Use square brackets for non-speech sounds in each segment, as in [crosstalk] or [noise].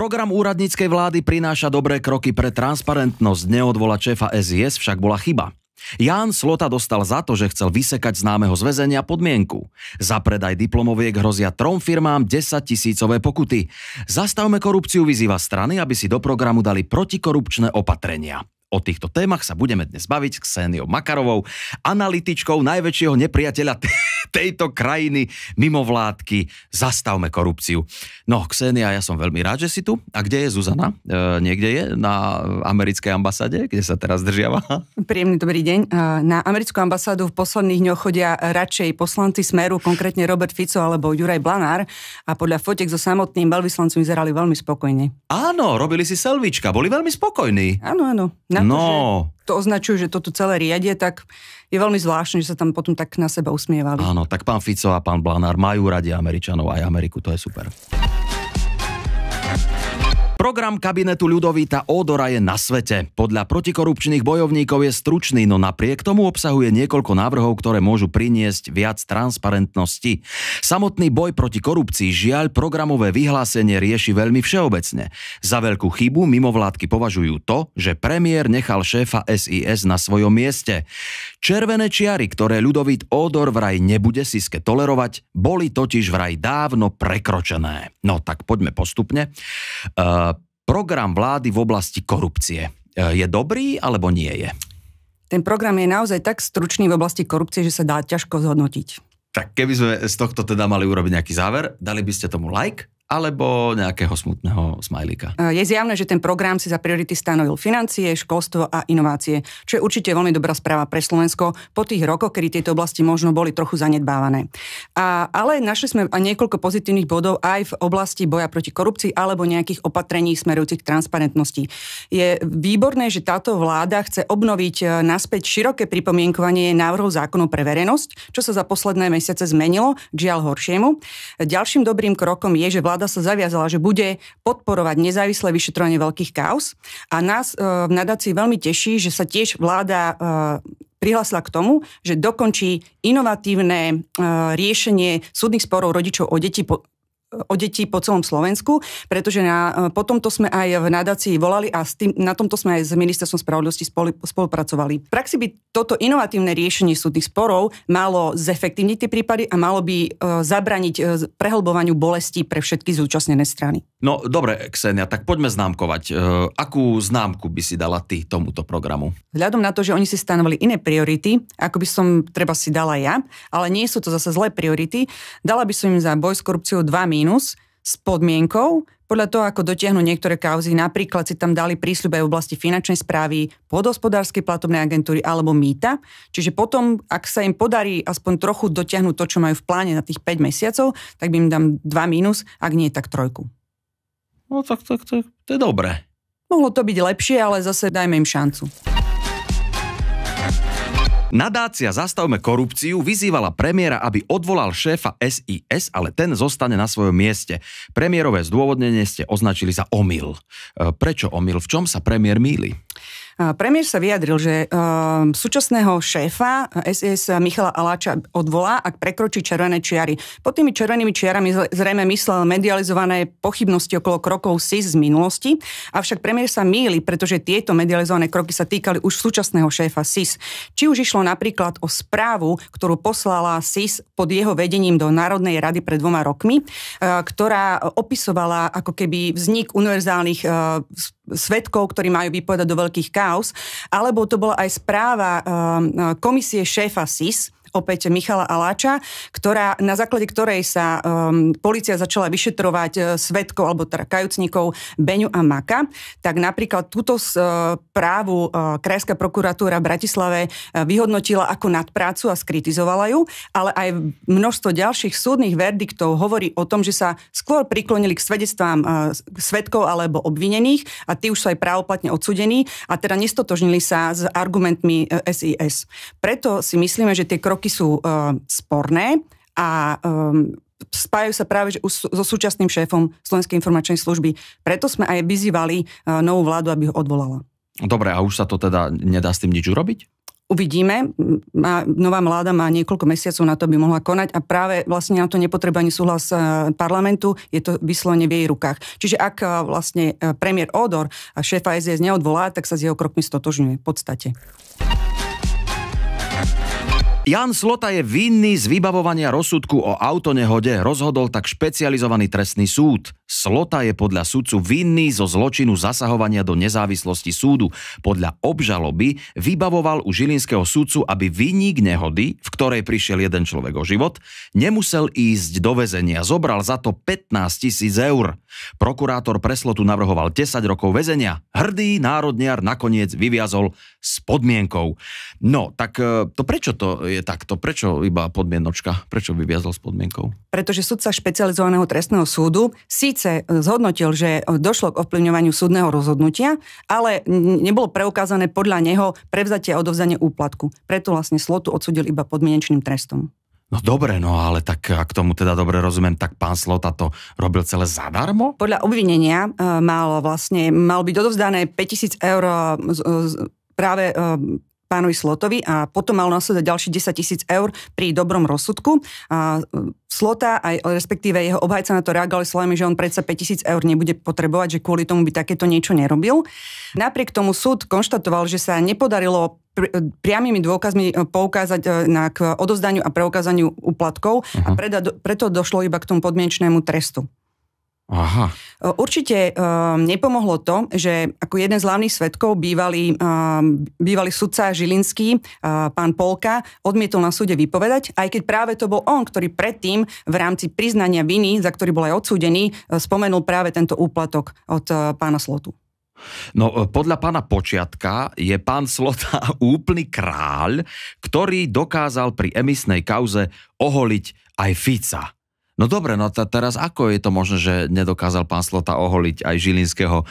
Program úradníckej vlády prináša dobré kroky pre transparentnosť. Neodvola šéfa SIS však bola chyba. Ján Slota dostal za to, že chcel vysekať známeho z väzenia podmienku. Za predaj diplomoviek hrozia trom firmám 10 tisícové pokuty. Zastavme korupciu vyzýva strany, aby si do programu dali protikorupčné opatrenia. O týchto témach sa budeme dnes baviť s Kseniou Makarovou, analytičkou najväčšieho nepriateľa t- [laughs] tejto krajiny mimo vládky Zastavme korupciu. No, Ksenia, ja som veľmi rád, že si tu. A kde je Zuzana? E, niekde je? Na americkej ambasade, kde sa teraz držiava? [laughs] Príjemný dobrý deň. E, na americkú ambasádu v posledných dňoch chodia radšej poslanci Smeru, konkrétne Robert Fico alebo Juraj Blanár a podľa fotiek so samotným veľvyslancom vyzerali veľmi spokojne. Áno, robili si selvička, boli veľmi spokojní. Áno, áno. Na to, no. to označujú, že toto celé riadie, tak je veľmi zvláštne, že sa tam potom tak na seba usmievali. Áno, tak pán Fico a pán Blanár majú radi Američanov aj Ameriku, to je super. Program kabinetu Ľudovíta Ódora je na svete. Podľa protikorupčných bojovníkov je stručný, no napriek tomu obsahuje niekoľko návrhov, ktoré môžu priniesť viac transparentnosti. Samotný boj proti korupcii žiaľ programové vyhlásenie rieši veľmi všeobecne. Za veľkú chybu mimovládky považujú to, že premiér nechal šéfa SIS na svojom mieste. Červené čiary, ktoré ľudovít Ódor vraj nebude Siske tolerovať, boli totiž vraj dávno prekročené. No tak poďme postupne. E, program vlády v oblasti korupcie e, je dobrý alebo nie je? Ten program je naozaj tak stručný v oblasti korupcie, že sa dá ťažko zhodnotiť. Tak keby sme z tohto teda mali urobiť nejaký záver, dali by ste tomu like? alebo nejakého smutného smajlika. E, je zjavné, že ten program si za priority stanovil financie, školstvo a inovácie, čo je určite veľmi dobrá správa pre Slovensko po tých rokoch, kedy tieto oblasti možno boli trochu zanedbávané. A, ale našli sme niekoľko pozitívnych bodov aj v oblasti boja proti korupcii alebo nejakých opatrení smerujúcich k transparentnosti. Je výborné, že táto vláda chce obnoviť e, naspäť široké pripomienkovanie návrhov zákonov pre verejnosť, čo sa za posledné mesiace zmenilo, žiaľ horšiemu. Ďalším dobrým krokom je, že vláda vláda sa zaviazala, že bude podporovať nezávislé vyšetrovanie veľkých kaos a nás e, v nadácii veľmi teší, že sa tiež vláda e, prihlásila k tomu, že dokončí inovatívne e, riešenie súdnych sporov rodičov o deti o deti po celom Slovensku, pretože na, e, po tomto sme aj v nadácii volali a s tým, na tomto sme aj s ministerstvom spravodlivosti spolupracovali. V praxi by toto inovatívne riešenie súdnych sporov malo zefektívniť tie prípady a malo by e, zabraniť e, prehlbovaniu bolesti pre všetky zúčastnené strany. No dobre, Ksenia, tak poďme známkovať. E, akú známku by si dala ty tomuto programu? Vzhľadom na to, že oni si stanovili iné priority, ako by som treba si dala ja, ale nie sú to zase zlé priority, dala by som im za boj s korupciou 2 mínus s podmienkou, podľa toho, ako dotiahnu niektoré kauzy, napríklad si tam dali prísľub aj v oblasti finančnej správy, podhospodárskej platobnej agentúry alebo mýta. Čiže potom, ak sa im podarí aspoň trochu dotiahnuť to, čo majú v pláne na tých 5 mesiacov, tak by im dám 2 mínus, ak nie, tak trojku. No tak, tak, tak to je dobré. Mohlo to byť lepšie, ale zase dajme im šancu. Nadácia Zastavme korupciu vyzývala premiéra, aby odvolal šéfa SIS, ale ten zostane na svojom mieste. Premiérové zdôvodnenie ste označili za omyl. E, prečo omyl? V čom sa premiér míli? Premiér sa vyjadril, že ehm, súčasného šéfa SIS eh, Michala Aláča odvolá, ak prekročí červené čiary. Pod tými červenými čiarami zrejme myslel medializované pochybnosti okolo krokov SIS z minulosti, avšak premiér sa míli, pretože tieto medializované kroky sa týkali už súčasného šéfa SIS. Či už išlo napríklad o správu, ktorú poslala SIS pod jeho vedením do Národnej rady pred dvoma rokmi, eh, ktorá opisovala ako keby vznik univerzálnych eh, svetkov, ktorí majú vypovedať do veľkých kaos, alebo to bola aj správa ehm, ehm, komisie šéfa SIS, opäť Michala Aláča, ktorá, na základe ktorej sa um, policia začala vyšetrovať uh, svetkov alebo teda kajúcnikov Beňu a Maka, tak napríklad túto uh, právu uh, Krajská prokuratúra v Bratislave uh, vyhodnotila ako nadprácu a skritizovala ju, ale aj množstvo ďalších súdnych verdiktov hovorí o tom, že sa skôr priklonili k svedectvám uh, svetkov alebo obvinených a tí už sú aj právoplatne odsudení a teda nestotožnili sa s argumentmi SIS. Uh, Preto si myslíme, že tie kroky kroky sú uh, sporné a um, spájajú sa práve že so súčasným šéfom Slovenskej informačnej služby. Preto sme aj vyzývali uh, novú vládu, aby ho odvolala. Dobre, a už sa to teda nedá s tým nič urobiť? Uvidíme. Má, nová vláda má niekoľko mesiacov na to, aby mohla konať a práve vlastne na to nepotreba ani súhlas parlamentu, je to vyslovene v jej rukách. Čiže ak vlastne premiér Odor a šéfa SES neodvolá, tak sa s jeho krokmi stotožňuje v podstate. Jan Slota je vinný z vybavovania rozsudku o autonehode, rozhodol tak špecializovaný trestný súd. Slota je podľa súdcu vinný zo zločinu zasahovania do nezávislosti súdu. Podľa obžaloby vybavoval u žilinského súdcu, aby vinník nehody, v ktorej prišiel jeden človek o život, nemusel ísť do väzenia. Zobral za to 15 tisíc eur. Prokurátor pre Slotu navrhoval 10 rokov väzenia. Hrdý národniar nakoniec vyviazol s podmienkou. No, tak e, to prečo to je takto? Prečo iba podmienočka? Prečo by viazol s podmienkou? Pretože sudca špecializovaného trestného súdu síce e, zhodnotil, že e, došlo k ovplyvňovaniu súdneho rozhodnutia, ale nebolo preukázané podľa neho prevzatie a odovzanie úplatku. Preto vlastne Slotu odsudil iba podmienečným trestom. No dobre, no ale tak e, ak tomu teda dobre rozumiem, tak pán Slota to robil celé zadarmo? Podľa obvinenia mal vlastne, mal byť odovzdané 5000 eur z, z, práve pánovi Slotovi a potom mal následovať ďalší 10 tisíc eur pri dobrom rozsudku. A e, Slota, aj respektíve jeho obhajca na to reagovali slovami, že on predsa 5 tisíc eur nebude potrebovať, že kvôli tomu by takéto niečo nerobil. Napriek tomu súd konštatoval, že sa nepodarilo e, priamými dôkazmi e, poukázať na k odozdaniu a preukázaniu úplatkov uh-huh. a mhm. preda, preto došlo iba k tomu podmienečnému trestu. Aha. Určite um, nepomohlo to, že ako jeden z hlavných svetkov bývalý, um, bývalý sudca Žilinský, uh, pán Polka, odmietol na súde vypovedať, aj keď práve to bol on, ktorý predtým v rámci priznania viny, za ktorý bol aj odsúdený, uh, spomenul práve tento úplatok od uh, pána Slotu. No e, podľa pána Počiatka je pán Slota [laughs] úplný kráľ, ktorý dokázal pri emisnej kauze oholiť aj Fica. No dobre, no t- teraz ako je to možné, že nedokázal pán Slota oholiť aj žilinského e,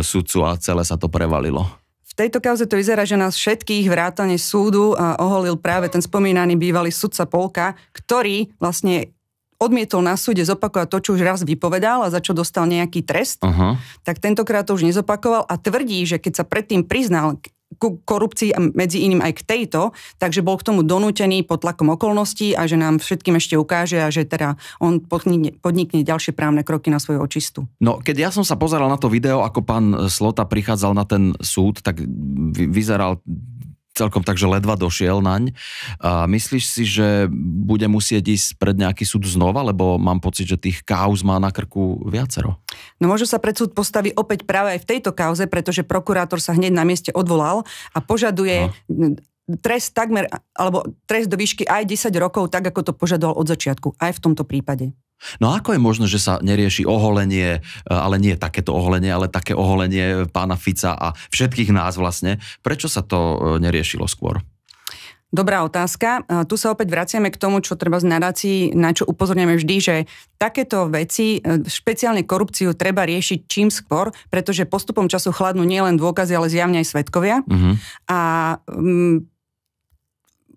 sudcu a celé sa to prevalilo? V tejto kauze to vyzerá, že nás všetkých vrátane súdu a e, oholil práve ten spomínaný bývalý sudca Polka, ktorý vlastne odmietol na súde zopakovať to, čo už raz vypovedal a za čo dostal nejaký trest, uh-huh. tak tentokrát to už nezopakoval a tvrdí, že keď sa predtým priznal ku korupcii a medzi iným aj k tejto, takže bol k tomu donútený pod tlakom okolností a že nám všetkým ešte ukáže a že teda on podnikne, podnikne ďalšie právne kroky na svoju očistu. No, keď ja som sa pozeral na to video, ako pán Slota prichádzal na ten súd, tak vyzeral celkom tak, že ledva došiel naň. A myslíš si, že bude musieť ísť pred nejaký súd znova, lebo mám pocit, že tých kauz má na krku viacero? No možno sa pred súd postaví opäť práve aj v tejto kauze, pretože prokurátor sa hneď na mieste odvolal a požaduje no trest takmer, alebo trest do výšky aj 10 rokov, tak ako to požadoval od začiatku, aj v tomto prípade. No ako je možné, že sa nerieši oholenie, e, ale nie takéto oholenie, ale také oholenie pána Fica a všetkých nás vlastne? Prečo sa to e, neriešilo skôr? Dobrá otázka. E, tu sa opäť vraciame k tomu, čo treba z nadácií, na čo upozorňujeme vždy, že takéto veci, špeciálne korupciu, treba riešiť čím skôr, pretože postupom času chladnú nielen dôkazy, ale zjavne aj svetkovia. Uh-huh. A mm,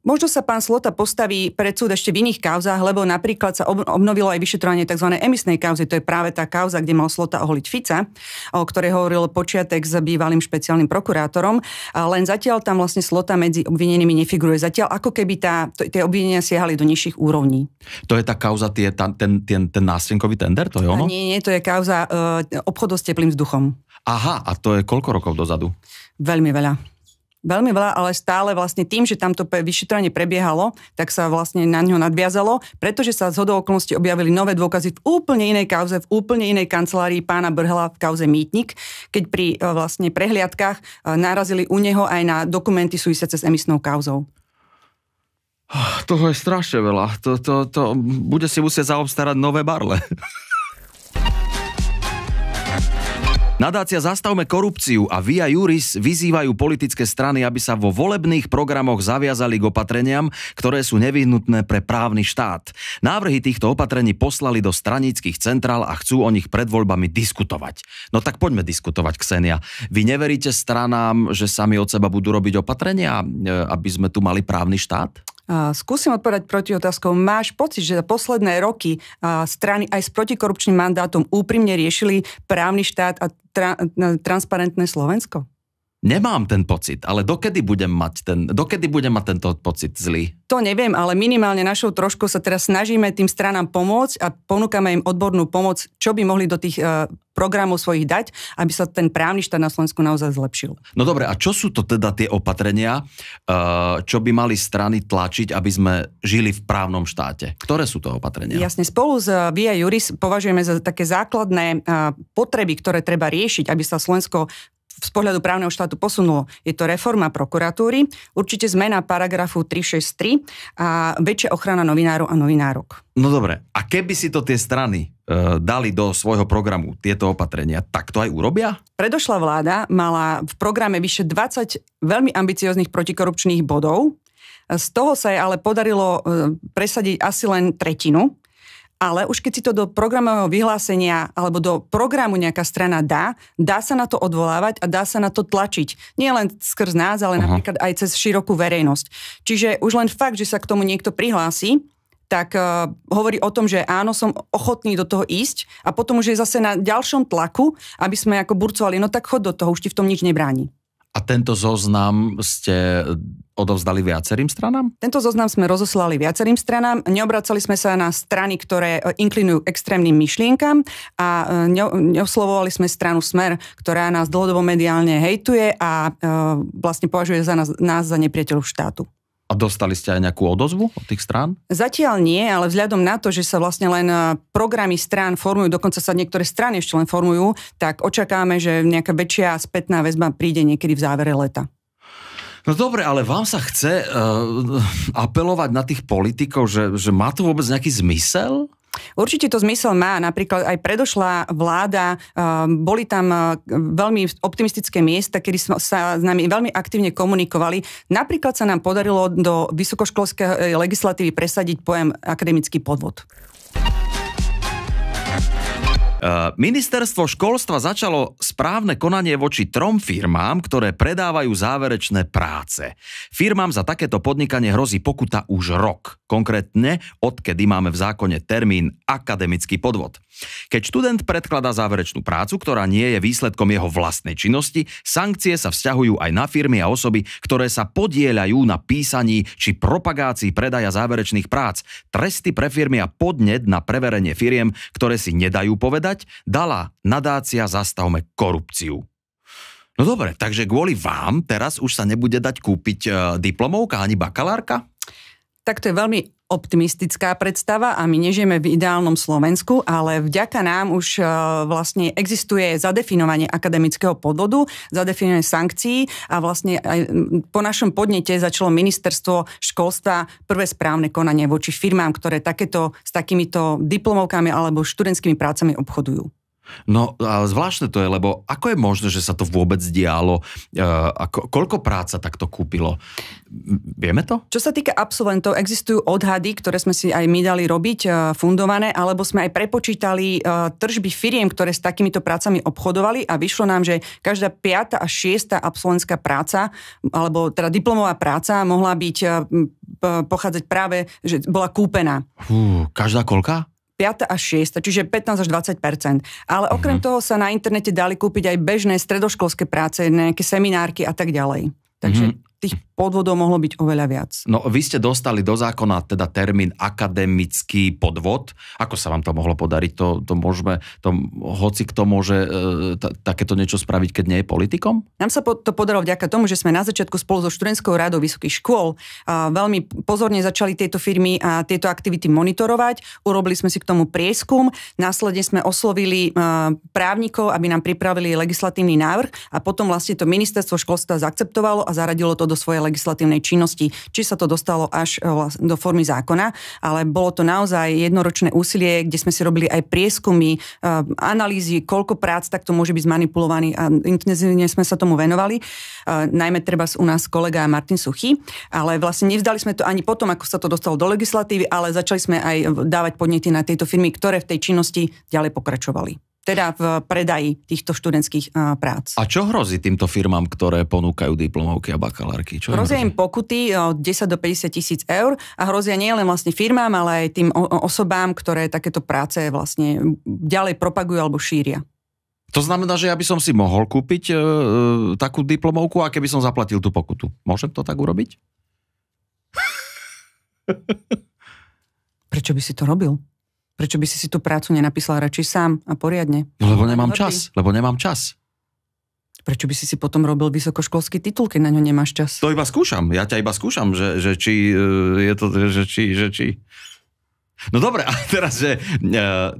Možno sa pán Slota postaví pred súd ešte v iných kauzách, lebo napríklad sa obnovilo aj vyšetrovanie tzv. emisnej kauzy. To je práve tá kauza, kde mal Slota oholiť Fica, o ktorej hovoril počiatek s bývalým špeciálnym prokurátorom. Len zatiaľ tam vlastne Slota medzi obvinenými nefiguruje. Zatiaľ ako keby tá, tie obvinenia siahali do nižších úrovní. To je tá kauza, tie, tá, ten, ten, ten nástenkový tender, to je ono? A nie, nie, to je kauza e, obchodu s teplým vzduchom. Aha, a to je koľko rokov dozadu? Veľmi veľa. Veľmi veľa, ale stále vlastne tým, že tamto vyšetrovanie prebiehalo, tak sa vlastne na ňo nadviazalo, pretože sa z okolností objavili nové dôkazy v úplne inej kauze, v úplne inej kancelárii pána Brhla v kauze Mýtnik, keď pri e, vlastne prehliadkách e, narazili u neho aj na dokumenty súvisiace s emisnou kauzou. Ah, toho je strašne veľa. To, to, to, bude si musieť zaobstarať nové barle. [laughs] Nadácia Zastavme korupciu a Via Juris vyzývajú politické strany, aby sa vo volebných programoch zaviazali k opatreniam, ktoré sú nevyhnutné pre právny štát. Návrhy týchto opatrení poslali do stranických centrál a chcú o nich pred voľbami diskutovať. No tak poďme diskutovať, Ksenia. Vy neveríte stranám, že sami od seba budú robiť opatrenia, e, aby sme tu mali právny štát? Skúsim odpovedať proti otázkou. Máš pocit, že za posledné roky strany aj s protikorupčným mandátom úprimne riešili právny štát a tra- transparentné Slovensko? Nemám ten pocit, ale dokedy budem mať, ten, dokedy budem mať tento pocit zlý? To neviem, ale minimálne našou trošku sa teraz snažíme tým stranám pomôcť a ponúkame im odbornú pomoc, čo by mohli do tých uh, programov svojich dať, aby sa ten právny štát na Slovensku naozaj zlepšil. No dobre, a čo sú to teda tie opatrenia, uh, čo by mali strany tlačiť, aby sme žili v právnom štáte? Ktoré sú to opatrenia? Jasne, spolu s uh, Via Juris považujeme za také základné uh, potreby, ktoré treba riešiť, aby sa Slovensko z pohľadu právneho štátu posunulo. Je to reforma prokuratúry, určite zmena paragrafu 363 a väčšia ochrana novinárov a novinárok. No dobre, a keby si to tie strany e, dali do svojho programu tieto opatrenia, tak to aj urobia? Predošla vláda mala v programe vyše 20 veľmi ambicioznych protikorupčných bodov, z toho sa jej ale podarilo e, presadiť asi len tretinu ale už keď si to do programového vyhlásenia alebo do programu nejaká strana dá, dá sa na to odvolávať a dá sa na to tlačiť. Nie len skrz nás, ale Aha. napríklad aj cez širokú verejnosť. Čiže už len fakt, že sa k tomu niekto prihlási, tak uh, hovorí o tom, že áno, som ochotný do toho ísť a potom už je zase na ďalšom tlaku, aby sme ako burcovali, no tak chod do toho, už ti v tom nič nebráni. A tento zoznam ste odovzdali viacerým stranám? Tento zoznam sme rozoslali viacerým stranám. Neobracali sme sa na strany, ktoré e, inklinujú extrémnym myšlienkam a e, neoslovovali sme stranu Smer, ktorá nás dlhodobo mediálne hejtuje a e, vlastne považuje za nás, nás za nepriateľov štátu. A dostali ste aj nejakú odozvu od tých strán? Zatiaľ nie, ale vzhľadom na to, že sa vlastne len programy strán formujú, dokonca sa niektoré strany ešte len formujú, tak očakáme, že nejaká väčšia spätná väzba príde niekedy v závere leta. No dobre, ale vám sa chce uh, apelovať na tých politikov, že, že má to vôbec nejaký zmysel? Určite to zmysel má. Napríklad aj predošlá vláda, eh, boli tam eh, veľmi optimistické miesta, kedy sa s nami veľmi aktívne komunikovali. Napríklad sa nám podarilo do vysokoškolskej legislatívy presadiť pojem akademický podvod. Ministerstvo školstva začalo správne konanie voči trom firmám, ktoré predávajú záverečné práce. Firmám za takéto podnikanie hrozí pokuta už rok. Konkrétne, odkedy máme v zákone termín akademický podvod. Keď študent predkladá záverečnú prácu, ktorá nie je výsledkom jeho vlastnej činnosti, sankcie sa vzťahujú aj na firmy a osoby, ktoré sa podieľajú na písaní či propagácii predaja záverečných prác. Tresty pre firmy a podnet na preverenie firiem, ktoré si nedajú povedať, dala nadácia Zastavme COVID korupciu. No dobre, takže kvôli vám teraz už sa nebude dať kúpiť e, diplomovka ani bakalárka? Tak to je veľmi optimistická predstava a my nežijeme v ideálnom Slovensku, ale vďaka nám už e, vlastne existuje zadefinovanie akademického podvodu, zadefinovanie sankcií a vlastne aj mm, po našom podnete začalo ministerstvo školstva prvé správne konanie voči firmám, ktoré takéto, s takýmito diplomovkami alebo študentskými prácami obchodujú. No a zvláštne to je, lebo ako je možné, že sa to vôbec dialo? E, a ko- koľko práca takto kúpilo? Vieme to? Čo sa týka absolventov, existujú odhady, ktoré sme si aj my dali robiť, e, fundované, alebo sme aj prepočítali e, tržby firiem, ktoré s takýmito prácami obchodovali a vyšlo nám, že každá piata a šiesta absolventská práca, alebo teda diplomová práca mohla byť pochádzať práve, že bola kúpená. Uh, každá koľka? 5. až 6. čiže 15 až 20 Ale mhm. okrem mm-hmm. toho sa na internete dali kúpiť aj bežné stredoškolské práce, nejaké seminárky a tak ďalej. Takže... Mm-hmm tých podvodov mohlo byť oveľa viac. No vy ste dostali do zákona teda termín akademický podvod. Ako sa vám to mohlo podariť? To, to môžeme, to, hoci kto môže e, t- takéto niečo spraviť, keď nie je politikom? Nám sa po, to podarilo vďaka tomu, že sme na začiatku spolu so študentskou rádou vysokých škôl a veľmi pozorne začali tieto firmy a tieto aktivity monitorovať. Urobili sme si k tomu prieskum, následne sme oslovili a, e, právnikov, aby nám pripravili legislatívny návrh a potom vlastne to ministerstvo školstva zaakceptovalo a zaradilo to do svojej legislatívnej činnosti, či sa to dostalo až eh, do formy zákona, ale bolo to naozaj jednoročné úsilie, kde sme si robili aj prieskumy, eh, analýzy, koľko prác takto môže byť zmanipulovaný a intenzívne sme sa tomu venovali. Eh, najmä treba u nás kolega Martin Suchy, ale vlastne nevzdali sme to ani potom, ako sa to dostalo do legislatívy, ale začali sme aj dávať podnety na tieto firmy, ktoré v tej činnosti ďalej pokračovali teda v predaji týchto študentských eh, prác. A čo hrozí týmto firmám, ktoré ponúkajú diplomovky a bakalárky? Čo hrozia im, hrozí? im pokuty eh, od 10 do 50 tisíc eur a hrozia nielen vlastne firmám, ale aj tým osobám, ktoré takéto práce vlastne ďalej propagujú alebo šíria. To znamená, že ja by som si mohol kúpiť e, takú diplomovku a keby som zaplatil tú pokutu. Môžem to tak urobiť? Prečo by si to robil? Prečo by si si tú prácu nenapísal radšej sám a poriadne? No lebo nemám čas, lebo nemám čas. Prečo by si si potom robil vysokoškolský titul, keď na ňo nemáš čas? To iba skúšam, ja ťa iba skúšam, že, že či e, je to, že či, že či. No dobre, a teraz, že e,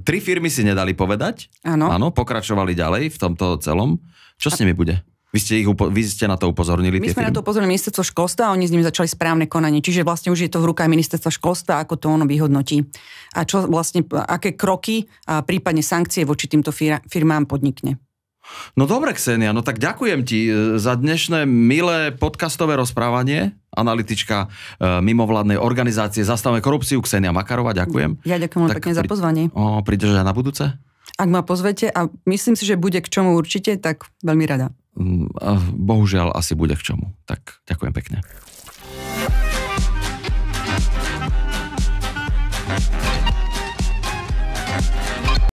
tri firmy si nedali povedať. Áno. Áno, pokračovali ďalej v tomto celom. Čo a... s nimi bude? Vy ste, ich upo- vy ste na to upozornili? My tie sme firmy? na to upozornili ministerstvo školstva a oni s nimi začali správne konanie. Čiže vlastne už je to v rukách ministerstva školstva, ako to ono vyhodnotí. A čo vlastne, aké kroky a prípadne sankcie voči týmto firmám podnikne. No dobre, Ksenia, no tak ďakujem ti e, za dnešné milé podcastové rozprávanie. Analytička e, mimovládnej organizácie Zastavme korupciu, Ksenia Makarova, ďakujem. Ja ďakujem tak pekne pri... za pozvanie. O, pridržaj na budúce? Ak ma pozvete a myslím si, že bude k čomu určite, tak veľmi rada. Mm, bohužiaľ asi bude k čomu. Tak ďakujem pekne.